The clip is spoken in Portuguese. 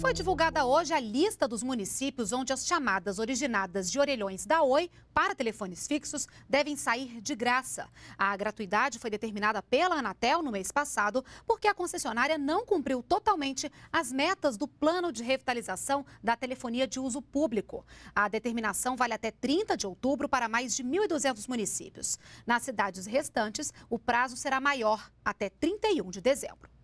Foi divulgada hoje a lista dos municípios onde as chamadas originadas de orelhões da Oi para telefones fixos devem sair de graça. A gratuidade foi determinada pela Anatel no mês passado, porque a concessionária não cumpriu totalmente as metas do plano de revitalização da telefonia de uso público. A determinação vale até 30 de outubro para mais de 1.200 municípios. Nas cidades restantes, o prazo será maior, até 31 de dezembro.